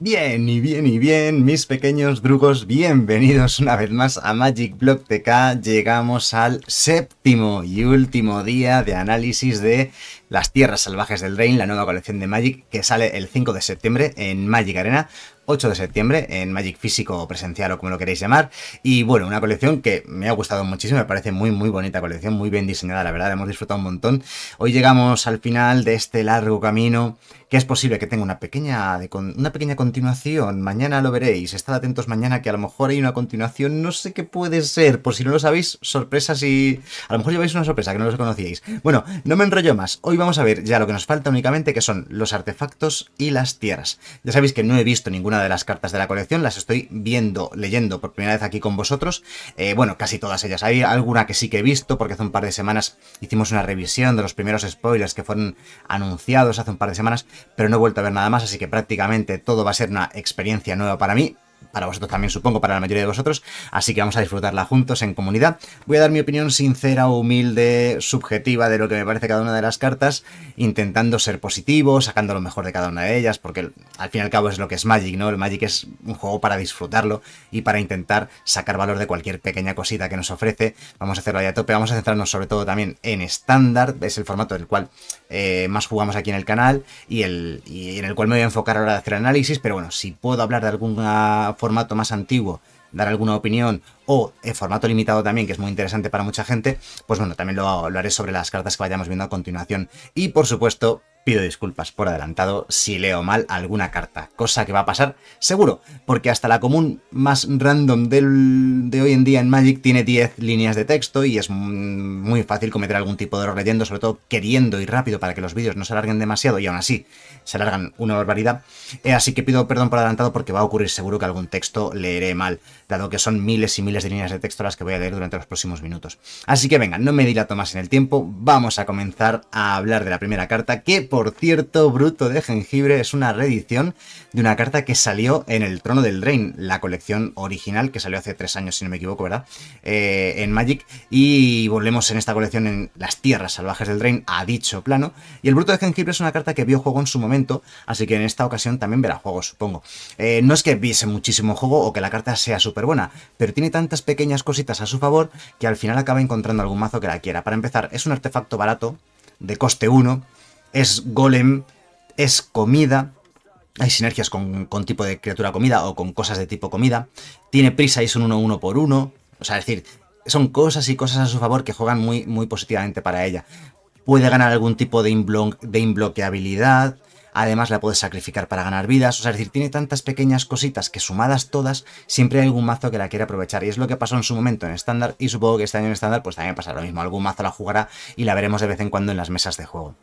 Bien, y bien, y bien, mis pequeños drugos, bienvenidos una vez más a Magic Block TK. Llegamos al séptimo y último día de análisis de las Tierras Salvajes del Rain, la nueva colección de Magic, que sale el 5 de septiembre en Magic Arena, 8 de septiembre en Magic físico o presencial o como lo queréis llamar. Y bueno, una colección que me ha gustado muchísimo, me parece muy muy bonita colección, muy bien diseñada, la verdad, hemos disfrutado un montón. Hoy llegamos al final de este largo camino, que es posible que tenga una pequeña, una pequeña continuación, mañana lo veréis, estad atentos mañana que a lo mejor hay una continuación, no sé qué puede ser, por si no lo sabéis, sorpresas y... A lo mejor lleváis una sorpresa que no los conocíais. Bueno, no me enrollo más, hoy vamos a ver ya lo que nos falta únicamente, que son los artefactos y las tierras. Ya sabéis que no he visto ninguna de las cartas de la colección, las estoy viendo, leyendo por primera vez aquí con vosotros. Eh, bueno, casi todas ellas. Hay alguna que sí que he visto, porque hace un par de semanas hicimos una revisión de los primeros spoilers que fueron anunciados hace un par de semanas, pero no he vuelto a ver nada más, así que prácticamente todo va a ser una experiencia nueva para mí, para vosotros también supongo, para la mayoría de vosotros, así que vamos a disfrutarla juntos en comunidad. Voy a dar mi opinión sincera, humilde, subjetiva de lo que me parece cada una de las cartas, intentando ser positivo, sacando lo mejor de cada una de ellas, porque al fin y al cabo es lo que es Magic, ¿no? El Magic es un juego para disfrutarlo y para intentar sacar valor de cualquier pequeña cosita que nos ofrece. Vamos a hacerlo ahí a tope, vamos a centrarnos sobre todo también en estándar, es el formato del cual eh, más jugamos aquí en el canal y, el, en el cual me voy a enfocar ahora de hacer análisis, pero bueno, si puedo hablar de alguna formato más antiguo, dar alguna opinión o en eh, formato limitado también, que es muy interesante para mucha gente, pues bueno, también lo, lo haré sobre las cartas que vayamos viendo a continuación. Y por supuesto, Pido disculpas por adelantado si leo mal alguna carta, cosa que va a pasar seguro, porque hasta la común más random de hoy en día en Magic tiene 10 líneas de texto y es muy fácil cometer algún tipo de error leyendo, sobre todo queriendo y rápido para que los vídeos no se alarguen demasiado y aún así se alargan una barbaridad. Eh, así que pido perdón por adelantado porque va a ocurrir seguro que algún texto leeré mal, dado que son miles y miles de líneas de texto las que voy a leer durante los próximos minutos. Así que venga, no me dilato más en el tiempo, vamos a comenzar a hablar de la primera carta que por por cierto, Bruto de Jengibre es una reedición de una carta que salió en el Trono del Drain, la colección original que salió hace tres años, si no me equivoco, ¿verdad? Eh, en Magic. Y volvemos en esta colección en las tierras salvajes del Drain a dicho plano. Y el Bruto de Jengibre es una carta que vio juego en su momento, así que en esta ocasión también verá juego, supongo. Eh, no es que viese muchísimo juego o que la carta sea súper buena, pero tiene tantas pequeñas cositas a su favor que al final acaba encontrando algún mazo que la quiera. Para empezar, es un artefacto barato, de coste 1, es golem, es comida, hay sinergias con, tipo de criatura comida o con cosas de tipo comida. Tiene prisa y es un 1-1 por 1. O sea, es decir, son cosas y cosas a su favor que juegan muy, muy positivamente para ella. Puede ganar algún tipo de, imbloqueabilidad. inbloqueabilidad. Además, la puede sacrificar para ganar vidas. O sea, es decir, tiene tantas pequeñas cositas que sumadas todas, siempre hay algún mazo que la quiere aprovechar. Y es lo que pasó en su momento en estándar. Y supongo que este año en estándar, pues también pasará lo mismo. Algún mazo la jugará y la veremos de vez en cuando en las mesas de juego.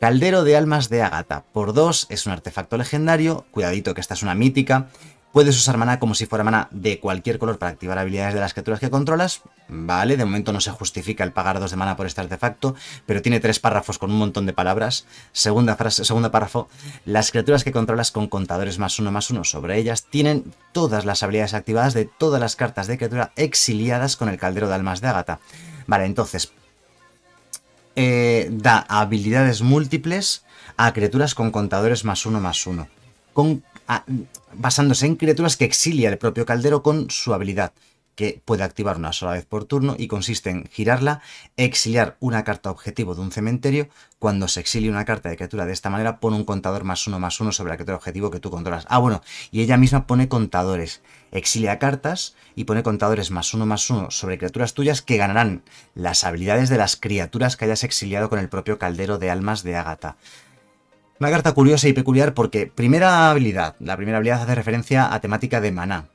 Caldero de Almas de Ágata, por 2 es un artefacto legendario, cuidadito que esta es una mítica, puedes usar mana como si fuera mana de cualquier color para activar habilidades de las criaturas que controlas, vale, de momento no se justifica el pagar 2 de mana por este artefacto, pero tiene tres párrafos con un montón de palabras, segunda frase, segundo párrafo, las criaturas que controlas con contadores más uno más uno sobre ellas tienen todas las habilidades activadas de todas las cartas de criatura exiliadas con el Caldero de Almas de Ágata. Vale, entonces, eh, da habilidades múltiples a criaturas con contadores más uno más uno, basándose en criaturas que exilia el propio Caldero con su habilidad que puede activar una sola vez por turno y consiste en girarla, exiliar una carta objetivo de un cementerio. Cuando se exilia una carta de criatura de esta manera, pone un contador más uno más uno sobre la criatura objetivo que tú controlas. Ah, bueno, y ella misma pone contadores. Exilia cartas y pone contadores más uno más uno sobre criaturas tuyas que ganarán las habilidades de las criaturas que hayas exiliado con el propio caldero de almas de Ágata. Una carta curiosa y peculiar porque primera habilidad, la primera habilidad hace referencia a temática de maná.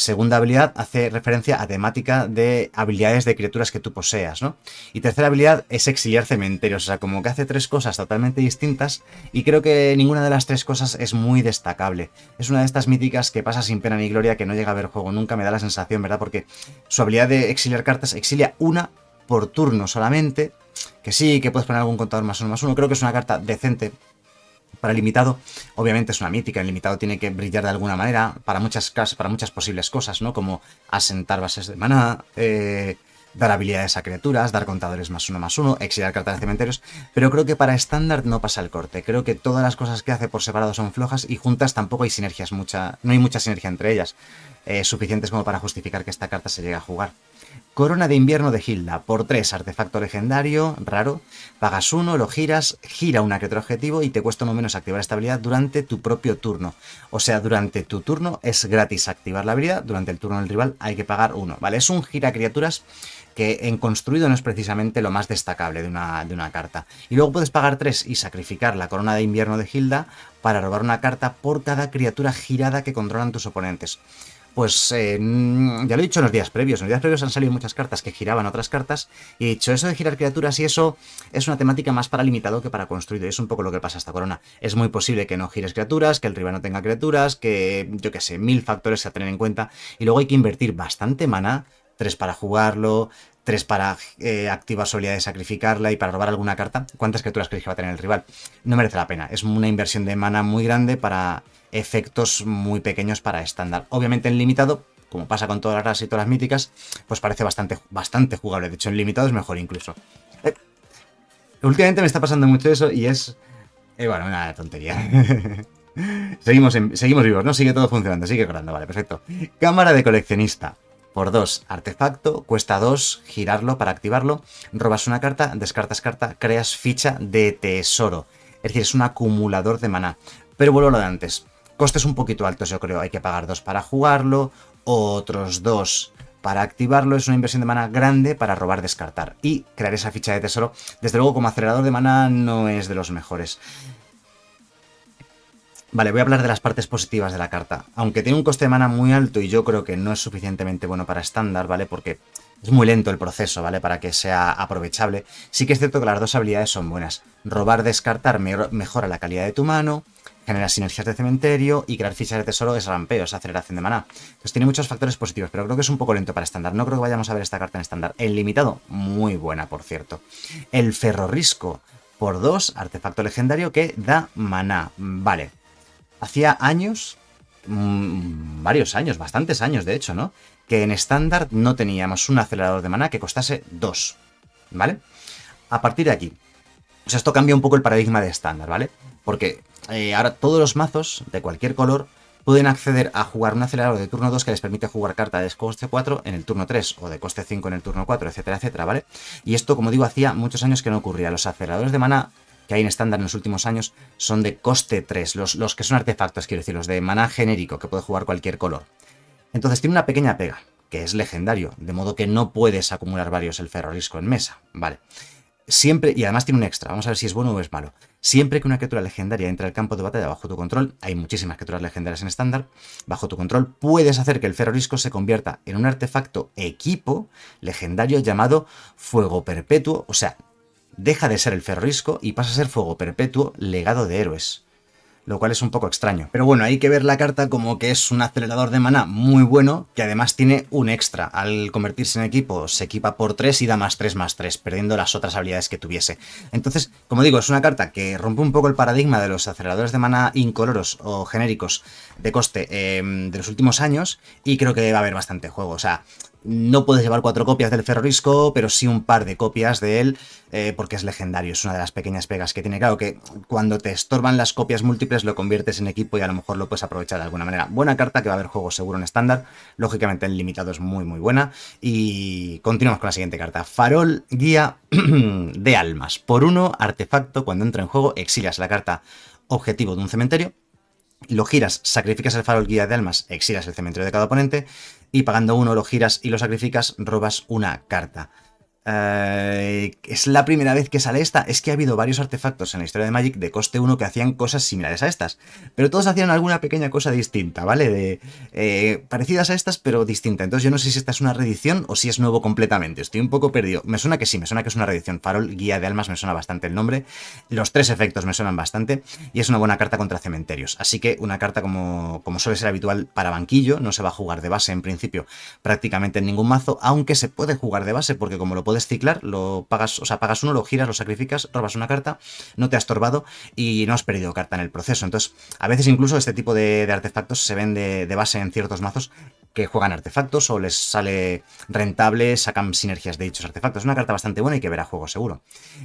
Segunda habilidad hace referencia a temática de habilidades de criaturas que tú poseas, ¿no? Y tercera habilidad es exiliar cementerios, o sea, como que hace tres cosas totalmente distintas y creo que ninguna de las tres cosas es muy destacable. Es una de estas míticas que pasa sin pena ni gloria, que no llega a ver juego nunca, me da la sensación, ¿verdad? Porque su habilidad de exiliar cartas exilia una por turno solamente, que sí, que puedes poner algún contador más uno más uno, creo que es una carta decente, para limitado, obviamente es una mítica, el limitado tiene que brillar de alguna manera para muchas, para muchas posibles cosas, ¿no? Como asentar bases de maná, eh, dar habilidades a criaturas, dar contadores más uno más uno, exiliar cartas de cementerios, pero creo que para estándar no pasa el corte. Creo que todas las cosas que hace por separado son flojas y juntas tampoco hay sinergias, mucha, no hay mucha sinergia entre ellas, eh, suficientes como para justificar que esta carta se llegue a jugar. Corona de invierno de Hilda, por 3, artefacto legendario, raro. Pagas 1, lo giras, gira una criatura objetivo y te cuesta no menos activar esta habilidad durante tu propio turno. O sea, durante tu turno es gratis activar la habilidad, durante el turno del rival hay que pagar uno ¿vale? Es un gira criaturas que en construido no es precisamente lo más destacable de una, de una carta. Y luego puedes pagar 3 y sacrificar la corona de invierno de Hilda para robar una carta por cada criatura girada que controlan tus oponentes pues eh, mm, ya lo he dicho en los días previos, en los días previos han salido muchas cartas que giraban otras cartas, y he dicho, eso de girar criaturas y eso es una temática más para limitado que para construido, y es un poco lo que pasa esta Corona. Es muy posible que no gires criaturas, que el rival no tenga criaturas, que yo qué sé, mil factores a tener en cuenta, y luego hay que invertir bastante mana Tres para jugarlo, tres para eh, activar su habilidad de sacrificarla y para robar alguna carta. ¿Cuántas criaturas crees que va a tener el rival? No merece la pena. Es una inversión de mana muy grande para efectos muy pequeños para estándar. Obviamente en limitado, como pasa con todas las raras y todas las míticas, pues parece bastante, bastante jugable. De hecho, en limitado es mejor incluso. Eh, últimamente me está pasando mucho eso y es... Eh, bueno, una tontería. seguimos, seguimos vivos, ¿no? Sigue todo funcionando, sigue corriendo, vale, perfecto. Cámara de coleccionista por 2 artefacto, cuesta 2 girarlo para activarlo, robas una carta, descartas carta, creas ficha de tesoro. Es decir, es un acumulador de maná. Pero vuelvo a lo de antes. Costes un poquito altos, yo creo. Hay que pagar dos para jugarlo, otros dos para activarlo. Es una inversión de maná grande para robar, descartar y crear esa ficha de tesoro. Desde luego, como acelerador de maná no es de los mejores. Vale, voy a hablar de las partes positivas de la carta. Aunque tiene un coste de mana muy alto y yo creo que no es suficientemente bueno para estándar, ¿vale? Porque es muy lento el proceso, ¿vale? Para que sea aprovechable. Sí que es cierto que las dos habilidades son buenas. Robar, descartar, mejora la calidad de tu mano, genera sinergias de cementerio y crear fichas de tesoro es rampeo, es aceleración de mana. Entonces tiene muchos factores positivos, pero creo que es un poco lento para estándar. No creo que vayamos a ver esta carta en estándar. El limitado, muy buena, por cierto. El ferrorisco por dos, artefacto legendario que da maná. Vale, hacía años, mm, varios años, bastantes años de hecho, ¿no? Que en estándar no teníamos un acelerador de mana que costase 2, ¿vale? A partir de aquí, o sea, esto cambia un poco el paradigma de estándar, ¿vale? Porque eh, ahora todos los mazos de cualquier color pueden acceder a jugar un acelerador de turno 2 que les permite jugar carta de coste 4 en el turno 3 o de coste 5 en el turno 4, etcétera, etcétera, ¿vale? Y esto, como digo, hacía muchos años que no ocurría. Los aceleradores de mana que hay en estándar en los últimos años son de coste 3, los, los que son artefactos, quiero decir, los de maná genérico, que puede jugar cualquier color. Entonces tiene una pequeña pega, que es legendario, de modo que no puedes acumular varios el ferrorisco en mesa, ¿vale? Siempre, y además tiene un extra, vamos a ver si es bueno o es malo. Siempre que una criatura legendaria entra al campo de batalla bajo tu control, hay muchísimas criaturas legendarias en estándar, bajo tu control puedes hacer que el ferrorisco se convierta en un artefacto equipo legendario llamado Fuego Perpetuo, o sea, deja de ser el ferrisco y pasa a ser Fuego Perpetuo, legado de héroes. Lo cual es un poco extraño. Pero bueno, hay que ver la carta como que es un acelerador de maná muy bueno, que además tiene un extra. Al convertirse en equipo, se equipa por 3 y da más 3 más 3, perdiendo las otras habilidades que tuviese. Entonces, como digo, es una carta que rompe un poco el paradigma de los aceleradores de mana incoloros o genéricos de coste eh, de los últimos años, y creo que va a haber bastante juego. O sea, no puedes llevar cuatro copias del Ferrorisco, pero sí un par de copias de él, eh, porque es legendario, es una de las pequeñas pegas que tiene. Claro que cuando te estorban las copias múltiples lo conviertes en equipo y a lo mejor lo puedes aprovechar de alguna manera. Buena carta que va a haber juego seguro en estándar, lógicamente el limitado es muy muy buena. Y continuamos con la siguiente carta, Farol Guía de Almas. Por uno, artefacto, cuando entra en juego exilias la carta objetivo de un cementerio lo giras, sacrificas el farol guía de almas, exilas el cementerio de cada oponente, y pagando uno lo giras y lo sacrificas, robas una carta. Eh, es la primera vez que sale esta. Es que ha habido varios artefactos en la historia de Magic de coste 1 que hacían cosas similares a estas. Pero todos hacían alguna pequeña cosa distinta, ¿vale? De, eh, parecidas a estas, pero distinta. Entonces yo no sé si esta es una reedición o si es nuevo completamente. Estoy un poco perdido. Me suena que sí, me suena que es una reedición. Farol, guía de almas, me suena bastante el nombre. Los tres efectos me suenan bastante. Y es una buena carta contra cementerios. Así que una carta como, como suele ser habitual para banquillo. No se va a jugar de base en principio prácticamente en ningún mazo. Aunque se puede jugar de base porque como lo puedes ciclar, lo pagas, o sea, pagas uno, lo giras, lo sacrificas, robas una carta, no te has estorbado y no has perdido carta en el proceso. Entonces, a veces incluso este tipo de, artefactos se ven de, base en ciertos mazos que juegan artefactos o les sale rentable, sacan sinergias de dichos artefactos. Es una carta bastante buena y que verá juego seguro.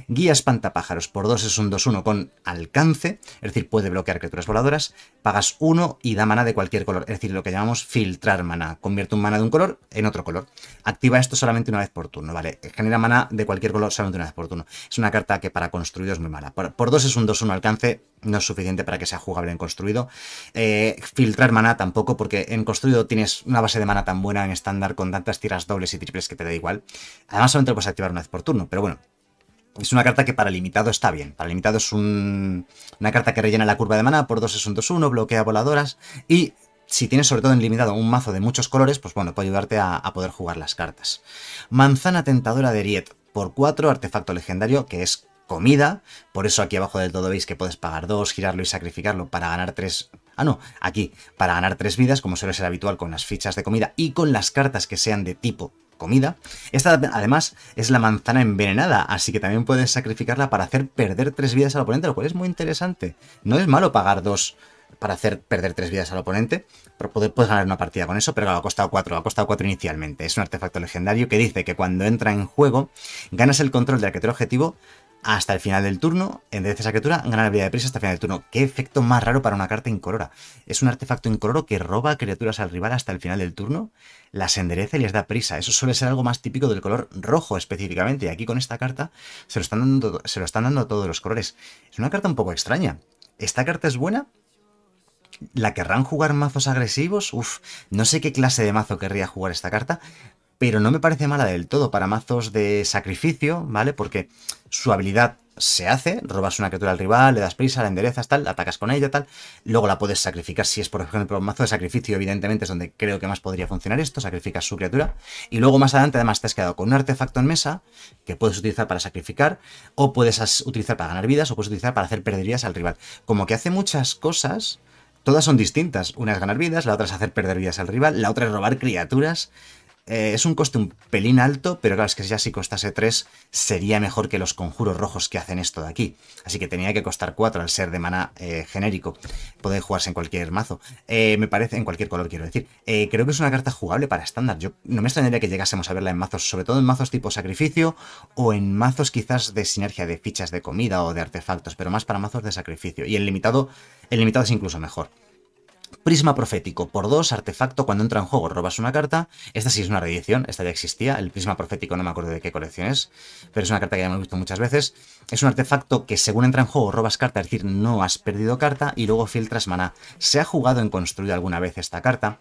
Guía pájaros por 2 es un 2-1 con alcance, es decir, puede bloquear criaturas voladoras. Pagas 1 y da mana de cualquier color, es decir, lo que llamamos filtrar mana. Convierte un mana de un color en otro color. Activa esto solamente una vez por turno, ¿vale? Genera mana de cualquier color solamente una vez por turno. Es una carta que para construidos es muy mala. Por 2 es un 2-1 alcance, no es suficiente para que sea jugable en construido. Eh, filtrar maná tampoco, porque en construido tienes una base de mana tan buena en estándar con tantas tiras dobles y triples que te da igual. Además, solamente lo puedes activar una vez por turno, pero bueno. Es una carta que para limitado está bien. Para limitado es una carta que rellena la curva de mana por 2 es un 2-1, bloquea voladoras y si tienes sobre todo en limitado un mazo de muchos colores, pues bueno, puede ayudarte a, poder jugar las cartas. Manzana Tentadora de Riet, por 4, artefacto legendario, que es comida. Por eso aquí abajo del todo veis que puedes pagar dos, girarlo y sacrificarlo para ganar tres... Ah, no, aquí, para ganar tres vidas, como suele ser habitual con las fichas de comida y con las cartas que sean de tipo comida. Esta además es la manzana envenenada, así que también puedes sacrificarla para hacer perder tres vidas al oponente, lo cual es muy interesante. No es malo pagar dos para hacer perder tres vidas al oponente. Pero puedes ganar una partida con eso, pero ha costado cuatro, ha costado cuatro inicialmente. Es un artefacto legendario que dice que cuando entra en juego, ganas el control del te objetivo hasta el final del turno, enderece esa criatura, gana la vida de prisa hasta el final del turno. Qué efecto más raro para una carta incolora. Es un artefacto incoloro que roba criaturas al rival hasta el final del turno, las endereza y les da prisa. Eso suele ser algo más típico del color rojo específicamente. Y aquí con esta carta se lo están dando, se lo están dando a todos los colores. Es una carta un poco extraña. Esta carta es buena, ¿La querrán jugar mazos agresivos? Uf, no sé qué clase de mazo querría jugar esta carta, pero no me parece mala del todo para mazos de sacrificio, ¿vale? Porque su habilidad se hace, robas una criatura al rival, le das prisa, la enderezas, tal, atacas con ella, tal, luego la puedes sacrificar si es, por ejemplo, un mazo de sacrificio, evidentemente es donde creo que más podría funcionar esto, sacrificas su criatura, y luego más adelante además te has quedado con un artefacto en mesa que puedes utilizar para sacrificar, o puedes utilizar para ganar vidas, o puedes utilizar para hacer perderías al rival. Como que hace muchas cosas, todas son distintas, una es ganar vidas, la otra es hacer perder vidas al rival, la otra es robar criaturas, eh, es un coste un pelín alto, pero claro, es que ya si costase 3 sería mejor que los conjuros rojos que hacen esto de aquí. Así que tenía que costar 4 al ser de mana eh, genérico. Puede jugarse en cualquier mazo. Eh, me parece, en cualquier color quiero decir. creo que es una carta jugable para estándar. Yo no me extrañaría que llegásemos a verla en mazos, sobre todo en mazos tipo sacrificio o en mazos quizás de sinergia de fichas de comida o de artefactos, pero más para mazos de sacrificio. Y el limitado, el limitado es incluso mejor. Prisma profético por dos artefacto, cuando entra en juego robas una carta. Esta sí es una reedición, esta ya existía. El Prisma profético no me acuerdo de qué colección es, pero es una carta que ya hemos visto muchas veces. Es un artefacto que según entra en juego robas carta, es decir, no has perdido carta y luego filtras maná. ¿Se ha jugado en construir alguna vez esta carta?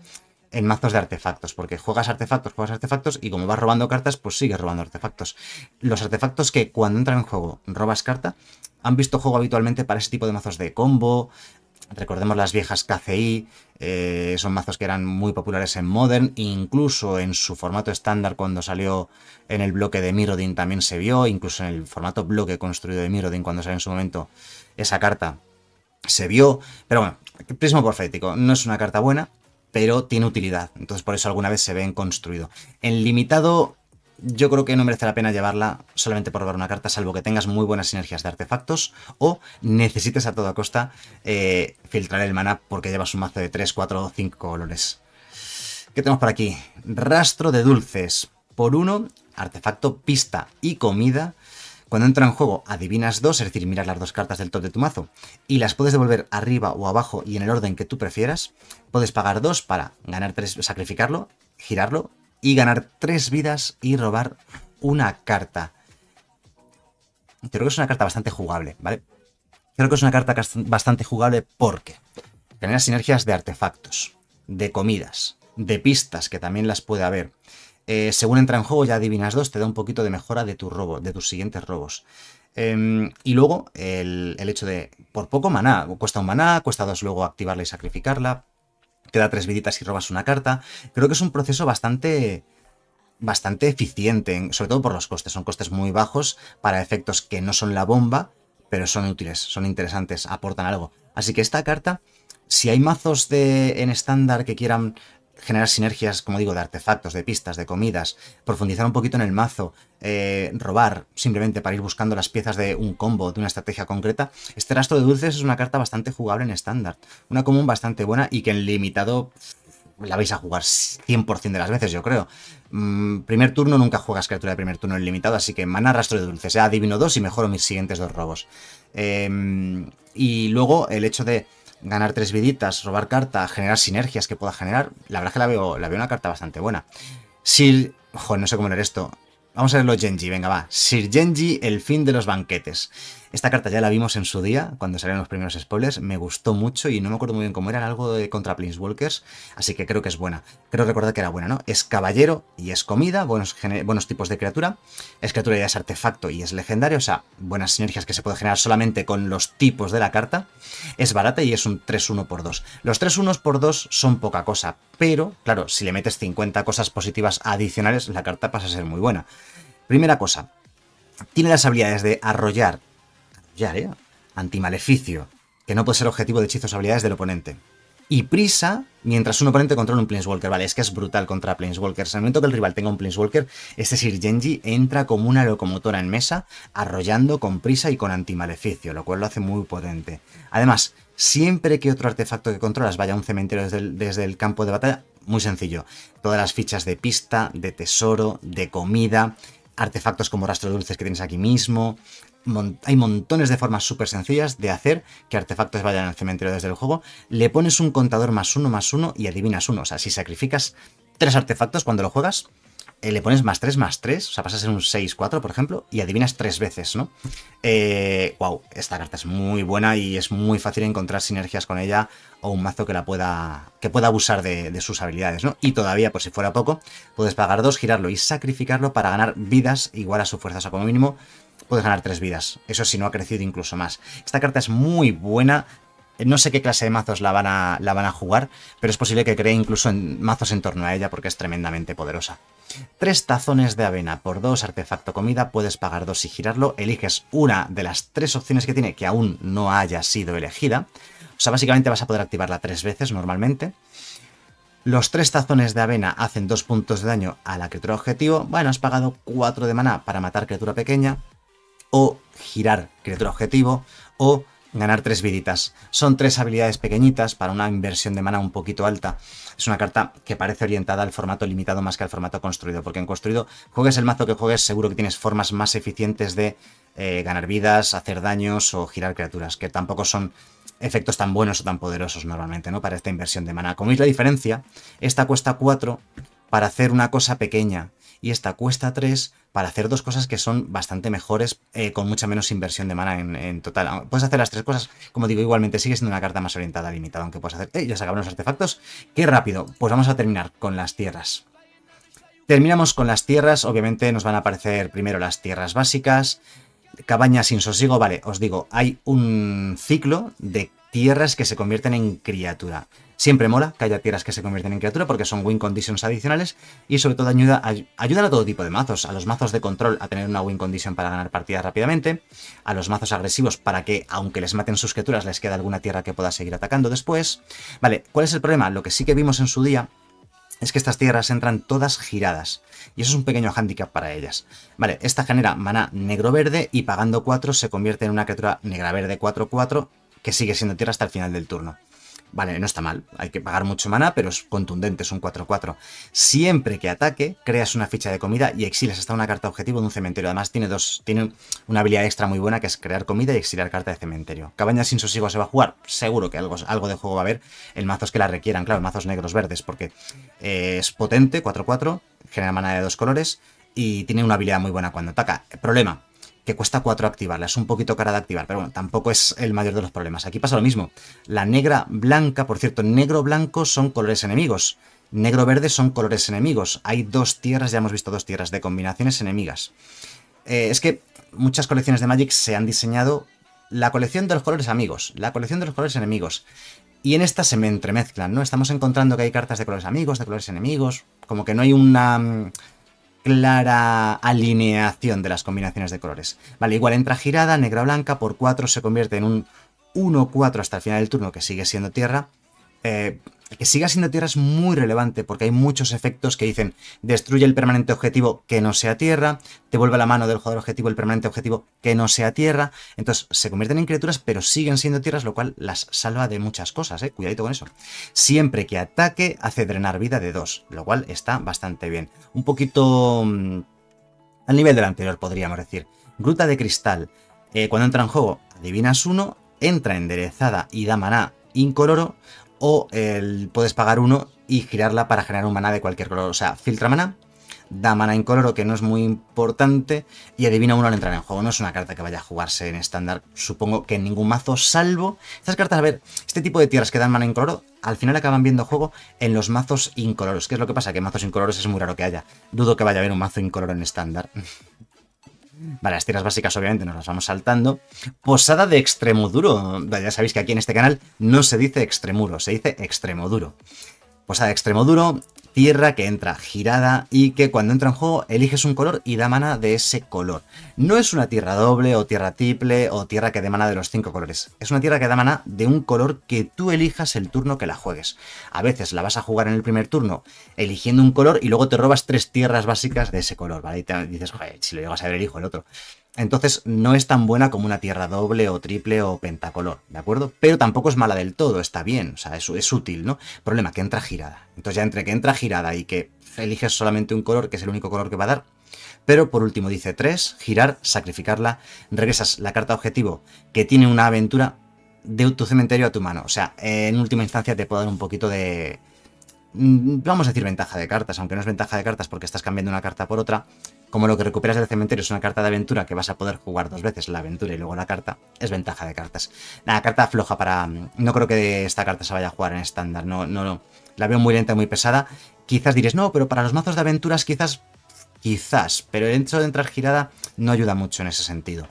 en mazos de artefactos, porque juegas artefactos, juegas artefactos y como vas robando cartas, pues sigues robando artefactos. Los artefactos que cuando entran en juego robas carta, han visto juego habitualmente para ese tipo de mazos de combo, Recordemos las viejas KCI, eh, son mazos que eran muy populares en Modern, incluso en su formato estándar cuando salió en el bloque de Mirrodin también se vio, incluso en el formato bloque construido de Mirrodin cuando salió en su momento esa carta se vio. Pero bueno, prismo Profético no es una carta buena, pero tiene utilidad, entonces por eso alguna vez se ve en construido. En limitado yo creo que no merece la pena llevarla solamente por robar una carta, salvo que tengas muy buenas sinergias de artefactos o necesites a toda costa eh, filtrar el maná porque llevas un mazo de 3, 4 o 5 colores. ¿Qué tenemos por aquí? Rastro de dulces. Por uno, artefacto, pista y comida. Cuando entra en juego, adivinas dos, es decir, miras las dos cartas del top de tu mazo y las puedes devolver arriba o abajo y en el orden que tú prefieras. Puedes pagar dos para ganar tres, sacrificarlo, girarlo y ganar tres vidas y robar una carta. Creo que es una carta bastante jugable, ¿vale? Creo que es una carta bastante jugable porque genera sinergias de artefactos, de comidas, de pistas, que también las puede haber. Eh, según entra en juego, ya adivinas dos, te da un poquito de mejora de tu robo, de tus siguientes robos. Em, y luego el, el, hecho de, por poco maná, cuesta un maná, cuesta dos luego activarla y sacrificarla te da tres viditas y robas una carta. Creo que es un proceso bastante bastante eficiente, sobre todo por los costes. Son costes muy bajos para efectos que no son la bomba, pero son útiles, son interesantes, aportan algo. Así que esta carta, si hay mazos de, en estándar que quieran generar sinergias, como digo, de artefactos, de pistas, de comidas, profundizar un poquito en el mazo, eh, robar simplemente para ir buscando las piezas de un combo, de una estrategia concreta. Este rastro de dulces es una carta bastante jugable en estándar, una común bastante buena y que en limitado la vais a jugar 100% de las veces, yo creo. Mm, primer turno nunca juegas criatura de primer turno en limitado, así que mana rastro de dulces, sea adivino dos y mejoro mis siguientes dos robos. Em, y luego el hecho de ganar tres viditas, robar carta, generar sinergias que pueda generar. La verdad es que la veo, la veo una carta bastante buena. Sir... Joder, no sé cómo leer esto. Vamos a leerlo Genji, venga, va. Sir Genji, el fin de los banquetes. Esta carta ya la vimos en su día, cuando salieron los primeros spoilers, me gustó mucho y no me acuerdo muy bien cómo era, algo de contra Walkers. así que creo que es buena. Creo recordar que era buena, ¿no? Es caballero y es comida, buenos, buenos tipos de criatura, es criatura y es artefacto y es legendario, o sea, buenas sinergias que se puede generar solamente con los tipos de la carta. Es barata y es un 3-1 por 2. Los 3-1 por 2 son poca cosa, pero, claro, si le metes 50 cosas positivas adicionales, la carta pasa a ser muy buena. Primera cosa, tiene las habilidades de arrollar ya ¿eh? Antimaleficio, que no puede ser objetivo de hechizos o habilidades del oponente. Y prisa mientras un oponente controla un Planeswalker. Vale, es que es brutal contra Planeswalkers. En el momento que el rival tenga un Planeswalker, es este decir, Genji entra como una locomotora en mesa, arrollando con prisa y con antimaleficio, lo cual lo hace muy potente. Además, siempre que otro artefacto que controlas vaya a un cementerio desde el, campo de batalla, muy sencillo. Todas las fichas de pista, de tesoro, de comida, artefactos como rastro dulces que tienes aquí mismo, hay montones de formas súper sencillas de hacer que artefactos vayan al cementerio desde el juego. Le pones un contador más uno, más uno y adivinas uno. O sea, si sacrificas tres artefactos cuando lo juegas, eh, le pones más tres más tres, o sea, pasas en un 6, 4, por ejemplo, y adivinas tres veces, ¿no? Eh, wow, esta carta es muy buena y es muy fácil encontrar sinergias con ella o un mazo que la pueda. que pueda abusar de, de sus habilidades, ¿no? Y todavía, por si fuera poco, puedes pagar dos, girarlo y sacrificarlo para ganar vidas igual a su fuerza. O sea, como mínimo, puedes ganar tres vidas. Eso si no ha crecido incluso más. Esta carta es muy buena. No sé qué clase de mazos la van a, la van a jugar, pero es posible que cree incluso en mazos en torno a ella porque es tremendamente poderosa. Tres tazones de avena por dos artefacto comida, puedes pagar dos y girarlo. Eliges una de las tres opciones que tiene que aún no haya sido elegida. O sea, básicamente vas a poder activarla tres veces normalmente. Los tres tazones de avena hacen dos puntos de daño a la criatura objetivo. Bueno, has pagado cuatro de maná para matar criatura pequeña o girar criatura objetivo o ganar tres viditas. Son tres habilidades pequeñitas para una inversión de mana un poquito alta. Es una carta que parece orientada al formato limitado más que al formato construido, porque en construido juegues el mazo que juegues seguro que tienes formas más eficientes de eh, ganar vidas, hacer daños o girar criaturas, que tampoco son efectos tan buenos o tan poderosos normalmente, ¿no? Para esta inversión de mana. Como veis la diferencia, esta cuesta 4 para hacer una cosa pequeña y esta cuesta 3 para hacer dos cosas que son bastante mejores eh, con mucha menos inversión de mana en, total. Ah, puedes hacer las tres cosas, como digo, igualmente sigue siendo una carta más orientada limitada, aunque puedes hacer... ¡Eh! Ya se acabaron los artefactos. ¡Qué rápido! Pues vamos a terminar con las tierras. Terminamos con las tierras, obviamente nos van a aparecer primero las tierras básicas, Cabaña sin sosiego, vale, os digo, hay un ciclo de tierras que se convierten en criatura. Siempre mola que haya tierras que se convierten en criatura porque son win conditions adicionales y sobre todo ayuda, ayudan a todo tipo de mazos, a los mazos de control a tener una win condition para ganar partidas rápidamente, a los mazos agresivos para que aunque les maten sus criaturas les queda alguna tierra que pueda seguir atacando después. Vale, ¿cuál es el problema? Lo que sí que vimos en su día es que estas tierras entran todas giradas, y eso es un pequeño hándicap para ellas. Vale, esta genera maná negro-verde y pagando 4 se convierte en una criatura negra-verde 4-4 que sigue siendo tierra hasta el final del turno. Vale, no está mal, hay que pagar mucho maná, pero es contundente, es un 4-4. Siempre que ataque, creas una ficha de comida y exilas hasta una carta objetivo de un cementerio. Además, tiene dos, tiene una habilidad extra muy buena que es crear comida y exiliar carta de cementerio. Cabaña sin sosiego se va a jugar, seguro que algo, algo de juego va a haber en mazos que la requieran, claro, mazos negros verdes, porque eh, es potente, 4-4, genera maná de dos colores y tiene una habilidad muy buena cuando ataca. Problema, que cuesta 4 activarla. Es un poquito cara de activar, pero bueno, tampoco es el mayor de los problemas. Aquí pasa lo mismo. La negra blanca, por cierto, negro-blanco son colores enemigos. Negro-verde son colores enemigos. Hay dos tierras, ya hemos visto dos tierras de combinaciones enemigas. Eh, es que muchas colecciones de Magic se han diseñado la colección de los colores amigos, la colección de los colores enemigos. Y en esta se me entremezclan, ¿no? Estamos encontrando que hay cartas de colores amigos, de colores enemigos, como que no hay una mm, clara alineación de las combinaciones de colores. Vale, igual entra girada, negra-blanca, por 4 se convierte en un 1-4 hasta el final del turno, que sigue siendo tierra, eh, que siga siendo tierra es muy relevante porque hay muchos efectos que dicen destruye el permanente objetivo que no sea tierra, te vuelve a la mano del jugador objetivo el permanente objetivo que no sea tierra, entonces se convierten en criaturas pero siguen siendo tierras lo cual las salva de muchas cosas, eh, cuidadito con eso. Siempre que ataque hace drenar vida de dos. lo cual está bastante bien. Un poquito mm, al nivel del anterior podríamos decir. Gruta de cristal, eh, cuando entra en juego adivinas uno, entra enderezada y da maná incoloro o el, puedes pagar uno y girarla para generar un maná de cualquier color. O sea, filtra maná, da mana incoloro que no es muy importante y adivina uno al entrar en juego. No es una carta que vaya a jugarse en estándar, supongo que en ningún mazo, salvo estas cartas, a ver, este tipo de tierras que dan mana incoloro, al final acaban viendo juego en los mazos incoloros. ¿Qué es lo que pasa? Que mazos incoloros es muy raro que haya. Dudo que vaya a haber un mazo incoloro en estándar. Vale, las tiras básicas obviamente nos las vamos saltando. Posada de Extremoduro. Ya sabéis que aquí en este canal no se dice Extremuro, se dice duro Posada de Extremoduro, tierra que entra girada y que cuando entra en juego eliges un color y da mana de ese color. No es una tierra doble o tierra triple o tierra que dé mana de los cinco colores. Es una tierra que da mana de un color que tú elijas el turno que la juegues. A veces la vas a jugar en el primer turno eligiendo un color y luego te robas tres tierras básicas de ese color, ¿vale? Y te dices, si lo llegas a ver elijo el otro. Entonces no es tan buena como una tierra doble o triple o pentacolor, ¿de acuerdo? Pero tampoco es mala del todo, está bien, o sea, es, útil, ¿no? Problema, que entra girada. Entonces ya entre que entra girada y que eliges solamente un color, que es el único color que va a dar. Pero por último dice 3, girar, sacrificarla, regresas la carta objetivo que tiene una aventura de tu cementerio a tu mano. O sea, en última instancia te puedo dar un poquito de, mm, vamos a decir ventaja de cartas, aunque no es ventaja de cartas porque estás cambiando una carta por otra, como lo que recuperas del cementerio es una carta de aventura que vas a poder jugar dos veces, la aventura y luego la carta, es ventaja de cartas. La carta floja para... Mm, no creo que esta carta se vaya a jugar en estándar, no, no, no. La veo muy lenta muy pesada. Quizás diréis, no, pero para los mazos de aventuras quizás... Quizás, pero el hecho de entrar girada no ayuda mucho en ese sentido.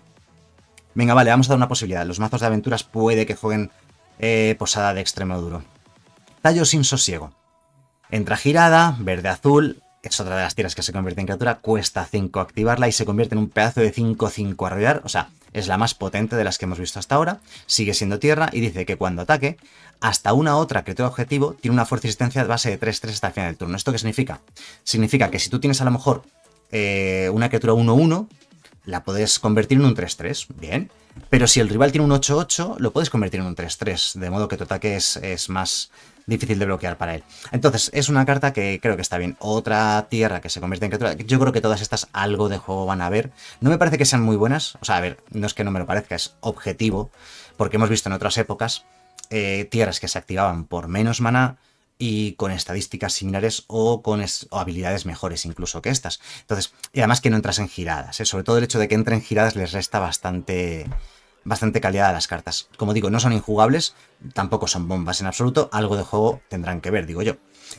Venga, vale, vamos a dar una posibilidad. Los mazos de aventuras puede que jueguen eh, posada de extremo duro. Tallo sin sosiego. Entra girada, verde-azul, es otra de las tiras que se convierte en criatura, cuesta 5 activarla y se convierte en un pedazo de 5-5 a rodear, o sea, es la más potente de las que hemos visto hasta ahora, sigue siendo tierra y dice que cuando ataque, hasta una otra criatura objetivo tiene una fuerza y resistencia base de 3-3 hasta el final del turno. ¿Esto qué significa? Significa que si tú tienes a lo mejor eh, una criatura 1-1, la puedes convertir en un 3-3, bien. Pero si el rival tiene un 8-8, lo puedes convertir en un 3-3, de modo que tu ataque es, es más difícil de bloquear para él. Entonces, es una carta que creo que está bien. Otra tierra que se convierte en criatura. Yo creo que todas estas algo de juego van a ver. No me parece que sean muy buenas. O sea, a ver, no es que no me lo parezca, es objetivo. Porque hemos visto en otras épocas eh, tierras que se activaban por menos maná y con estadísticas similares o con habilidades mejores incluso que estas. Entonces, y además que no entras en giradas. ¿eh? Sobre todo el hecho de que entren giradas les resta bastante bastante calidad las cartas. Como digo, no son injugables, tampoco son bombas en absoluto, algo de juego tendrán que ver, digo yo.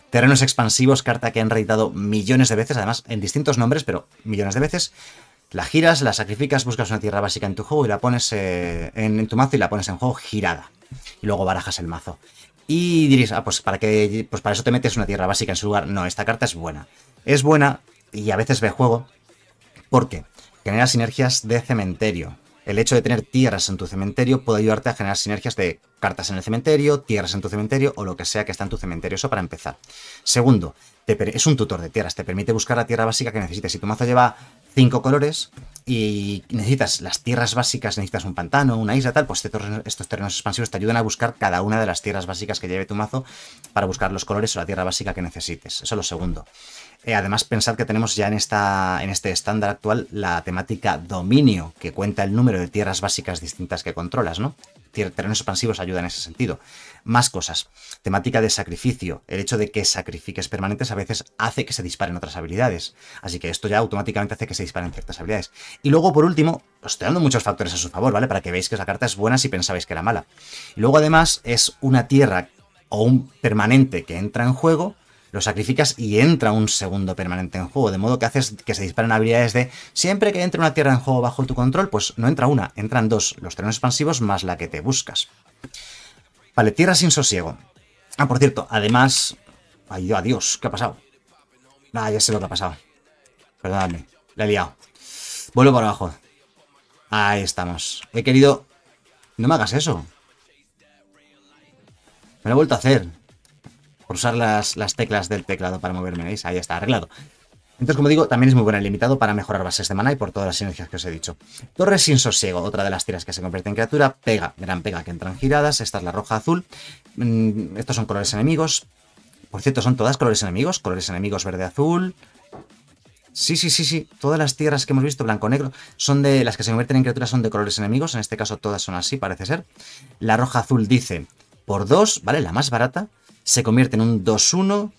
Terrenos expansivos, carta que han reeditado millones de veces, además en distintos nombres, pero millones de veces. La giras, la sacrificas, buscas una tierra básica en tu juego y la pones eh, en, tu mazo y la pones en juego girada. Y luego barajas el mazo. Y diréis, ah, pues para qué, pues para eso te metes una tierra básica en su lugar. No, esta carta es buena. Es buena y a veces ve juego porque genera sinergias de cementerio el hecho de tener tierras en tu cementerio puede ayudarte a generar sinergias de cartas en el cementerio, tierras en tu cementerio o lo que sea que está en tu cementerio. Eso para empezar. Segundo, es un tutor de tierras. Te permite buscar la tierra básica que necesites. Si tu mazo lleva cinco colores y necesitas las tierras básicas, necesitas un pantano, una isla, tal, pues estos terrenos expansivos te ayudan a buscar cada una de las tierras básicas que lleve tu mazo para buscar los colores o la tierra básica que necesites. Eso es lo segundo. Eh, además, pensad que tenemos ya en, esta, en este estándar actual la temática dominio, que cuenta el número de tierras básicas distintas que controlas, ¿no? terrenos expansivos ayuda en ese sentido. Más cosas. Temática de sacrificio. El hecho de que sacrifiques permanentes a veces hace que se disparen otras habilidades. Así que esto ya automáticamente hace que se disparen ciertas habilidades. Y luego, por último, os estoy dando muchos factores a su favor, ¿vale? Para que veáis que esa carta es buena si pensabais que era mala. Y luego, además, es una tierra o un permanente que entra en juego lo sacrificas y entra un segundo permanente en juego, de modo que haces que se disparen habilidades de siempre que entre una tierra en juego bajo tu control, pues no entra una, entran dos, los trenes expansivos más la que te buscas. Vale, tierra sin sosiego. Ah, por cierto, además... Ay, adiós, ¿qué ha pasado? Ah, ya sé lo que ha pasado. Perdóname, le he liado. Vuelvo para abajo. Ahí estamos. He querido... No me hagas eso. Me lo he vuelto a hacer por usar las, teclas del teclado para moverme, ¿veis? Ahí está, arreglado. Entonces, como digo, también es muy bueno el limitado para mejorar bases de mana y por todas las sinergias que os he dicho. Torre sin sosiego, otra de las tierras que se convierte en criatura. Pega, gran pega que entran giradas. Esta es la roja azul. Mm, estos son colores enemigos. Por cierto, son todas colores enemigos. Colores enemigos verde-azul. Sí, sí, sí, sí. Todas las tierras que hemos visto, blanco-negro, son de las que se convierten en criaturas, son de colores enemigos. En este caso todas son así, parece ser. La roja azul dice, por dos, ¿vale? La más barata, se convierte en un 2-1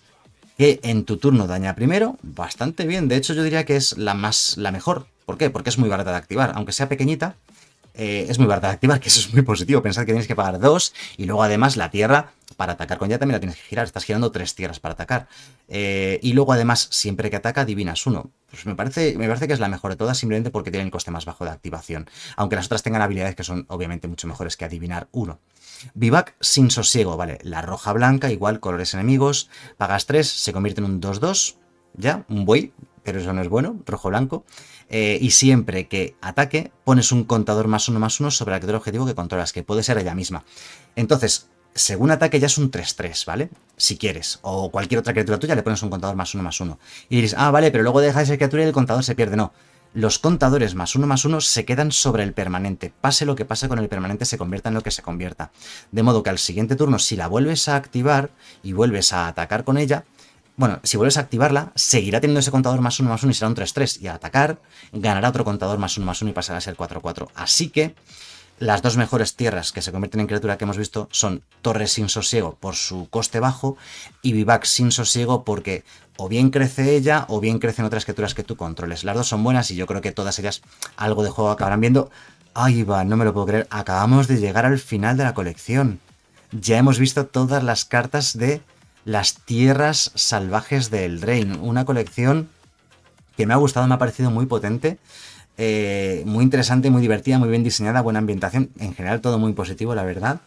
que en tu turno daña primero, bastante bien. De hecho, yo diría que es la más la mejor. ¿Por qué? Porque es muy barata de activar. Aunque sea pequeñita, eh, es muy barata de activar, que eso es muy positivo. Pensad que tienes que pagar dos y luego además la tierra para atacar con ella también la tienes que girar. Estás girando tres tierras para atacar. Eh, y luego además, siempre que ataca, adivinas uno. Pues me parece, me parece que es la mejor de todas simplemente porque tiene el coste más bajo de activación. Aunque las otras tengan habilidades que son obviamente mucho mejores que adivinar uno. Vivac sin sosiego, vale. La roja blanca, igual colores enemigos. Pagas 3, se convierte en un 2-2. Ya, un buey, pero eso no es bueno, rojo-blanco. Eh, y siempre que ataque, pones un contador más uno más uno sobre el objetivo que controlas, que puede ser ella misma. Entonces, según ataque ya es un 3-3, ¿vale? Si quieres. O cualquier otra criatura tuya le pones un contador más uno más uno. Y dices ah, vale, pero luego dejas esa criatura y el contador se pierde. No los contadores más uno más uno se quedan sobre el permanente. Pase lo que pase con el permanente, se convierta en lo que se convierta. De modo que al siguiente turno, si la vuelves a activar y vuelves a atacar con ella, bueno, si vuelves a activarla, seguirá teniendo ese contador más uno más uno y será un 3-3. Y al atacar, ganará otro contador más uno más uno y pasará a ser 4-4. Así que las dos mejores tierras que se convierten en criatura que hemos visto son Torres sin sosiego por su coste bajo y Vivax sin sosiego porque o bien crece ella o bien crecen otras criaturas que tú controles. Las dos son buenas y yo creo que todas ellas algo de juego acabarán viendo. Ay, va, no me lo puedo creer. Acabamos de llegar al final de la colección. Ya hemos visto todas las cartas de las tierras salvajes del Drain. Una colección que me ha gustado, me ha parecido muy potente. Eh, muy interesante, muy divertida, muy bien diseñada, buena ambientación. En general, todo muy positivo, la verdad.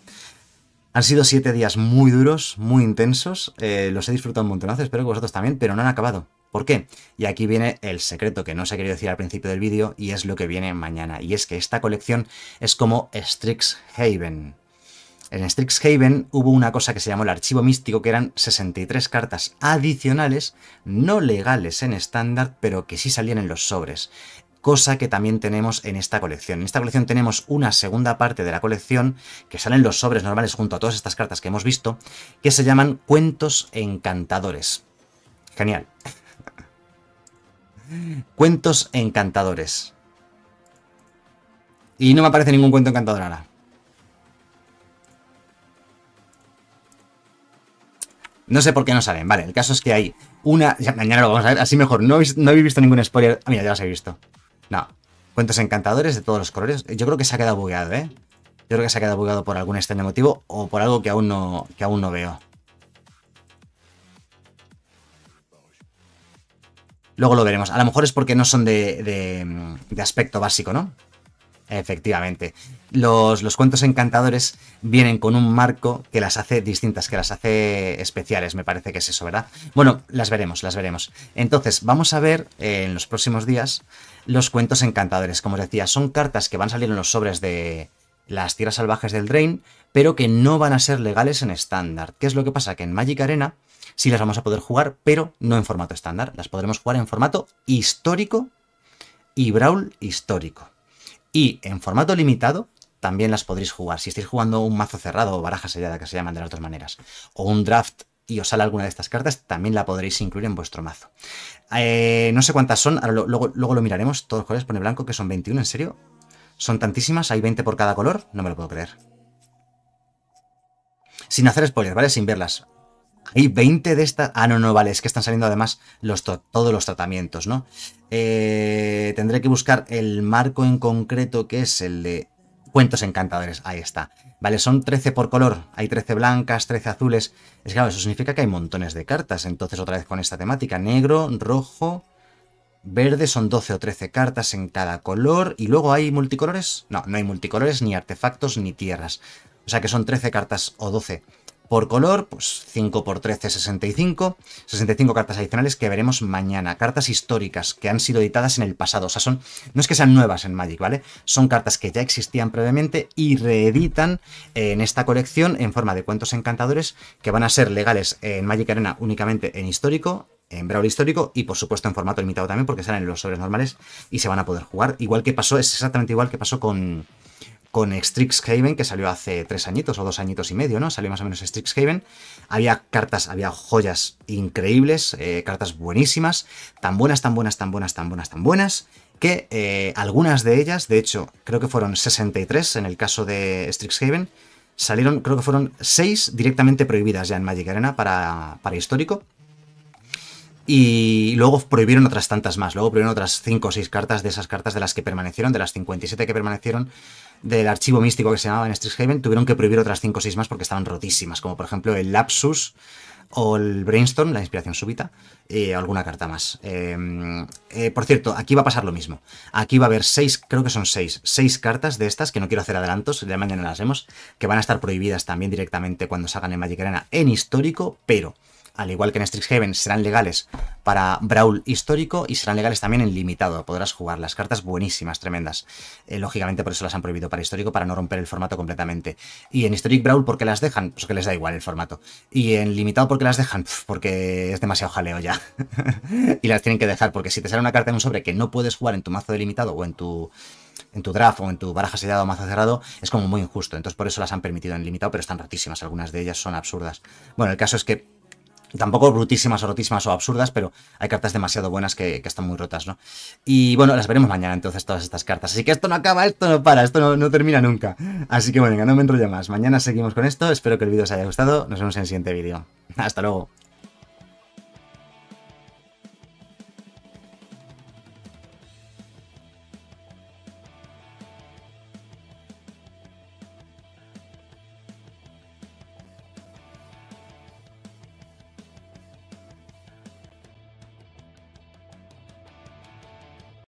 Han sido siete días muy duros, muy intensos. Eh, los he disfrutado un montonazo, espero que vosotros también, pero no han acabado. ¿Por qué? Y aquí viene el secreto que no se querido decir al principio del vídeo y es lo que viene mañana. Y es que esta colección es como Strixhaven. En Strixhaven hubo una cosa que se llamó el archivo místico, que eran 63 cartas adicionales, no legales en estándar, pero que sí salían en los sobres cosa que también tenemos en esta colección. En esta colección tenemos una segunda parte de la colección que salen los sobres normales junto a todas estas cartas que hemos visto, que se llaman Cuentos Encantadores. Genial. Cuentos Encantadores. Y no me aparece ningún cuento encantador ahora. No sé por qué no salen. Vale, el caso es que hay una... mañana lo vamos a ver, así mejor. No, no habéis visto ningún spoiler. Ah, mira, ya las he visto. No. Cuentos encantadores de todos los colores. Yo creo que se ha quedado bugueado, ¿eh? Yo creo que se ha quedado bugueado por algún extraño motivo o por algo que aún no, que aún no veo. Luego lo veremos. A lo mejor es porque no son de aspecto básico, ¿no? Efectivamente. Los, cuentos encantadores vienen con un marco que las hace distintas, que las hace especiales, me parece que es eso, ¿verdad? Bueno, las veremos, las veremos. Entonces, vamos a ver eh, en los próximos días los cuentos encantadores. Como os decía, son cartas que van a salir en los sobres de las tierras salvajes del Drain, pero que no van a ser legales en estándar. ¿Qué es lo que pasa? Que en Magic Arena sí las vamos a poder jugar, pero no en formato estándar. Las podremos jugar en formato histórico y Brawl histórico. Y en formato limitado también las podréis jugar. Si estáis jugando un mazo cerrado o baraja sellada, que se llaman de las otras maneras, o un draft y os sale alguna de estas cartas, también la podréis incluir en vuestro mazo. Eh, no sé cuántas son, luego, lo miraremos. Todos los colores pone blanco, que son 21, ¿en serio? Son tantísimas, hay 20 por cada color, no me lo puedo creer. Sin hacer spoilers, ¿vale? Sin verlas. Hay 20 de estas. Ah, no, no, vale, es que están saliendo además los todos los tratamientos, ¿no? Eh, tendré que buscar el marco en concreto que es el de cuentos encantadores. Ahí está. Vale, son 13 por color. Hay 13 blancas, 13 azules. Es que, claro, eso significa que hay montones de cartas. Entonces, otra vez con esta temática. Negro, rojo, verde. Son 12 o 13 cartas en cada color. ¿Y luego hay multicolores? No, no hay multicolores, ni artefactos, ni tierras. O sea que son 13 cartas o 12 por color, pues 5 por 13, 65. 65 cartas adicionales que veremos mañana. Cartas históricas que han sido editadas en el pasado. O sea, son, no es que sean nuevas en Magic, ¿vale? Son cartas que ya existían previamente y reeditan eh, en esta colección en forma de cuentos encantadores que van a ser legales en Magic Arena únicamente en histórico, en Brawl histórico y por supuesto en formato limitado también porque salen en los sobres normales y se van a poder jugar. Igual que pasó, es exactamente igual que pasó con con Strixhaven, que salió hace tres añitos o dos añitos y medio, ¿no? Salió más o menos Strixhaven. Había cartas, había joyas increíbles, eh, cartas buenísimas, tan buenas, tan buenas, tan buenas, tan buenas, tan buenas, que eh, algunas de ellas, de hecho, creo que fueron 63 en el caso de Strixhaven, salieron, creo que fueron 6 directamente prohibidas ya en Magic Arena para, para histórico. Y luego prohibieron otras tantas más, luego prohibieron otras 5 o 6 cartas de esas cartas de las que permanecieron, de las 57 que permanecieron, del archivo místico que se llamaba en Strixhaven, tuvieron que prohibir otras 5 o 6 más porque estaban rotísimas, como por ejemplo el Lapsus o el Brainstorm, la inspiración súbita, y alguna carta más. Em, eh, por cierto, aquí va a pasar lo mismo. Aquí va a haber 6, creo que son 6, 6 cartas de estas, que no quiero hacer adelantos, ya mañana las vemos, que van a estar prohibidas también directamente cuando salgan en Magic Arena en histórico, pero al igual que en Strixhaven, serán legales para Brawl histórico y serán legales también en limitado. Podrás jugar las cartas buenísimas, tremendas. Eh, lógicamente por eso las han prohibido para histórico, para no romper el formato completamente. Y en Historic Brawl, porque las dejan? Pues que les da igual el formato. Y en limitado, ¿por qué las dejan? porque es demasiado jaleo ya. y las tienen que dejar, porque si te sale una carta en un sobre que no puedes jugar en tu mazo *limitado* o en tu en tu draft o en tu baraja sellada o mazo cerrado es como muy injusto. Entonces por eso las han permitido en limitado, pero están ratísimas. Algunas de ellas son absurdas. Bueno, el caso es que Tampoco brutísimas o rotísimas o absurdas, pero hay cartas demasiado buenas que, están muy rotas, ¿no? Y bueno, las veremos mañana entonces todas estas cartas. Así que esto no acaba, esto no para, esto no, termina nunca. Así que bueno, no me enrollo más. Mañana seguimos con esto, espero que el vídeo os haya gustado, nos vemos en el siguiente vídeo. Hasta luego.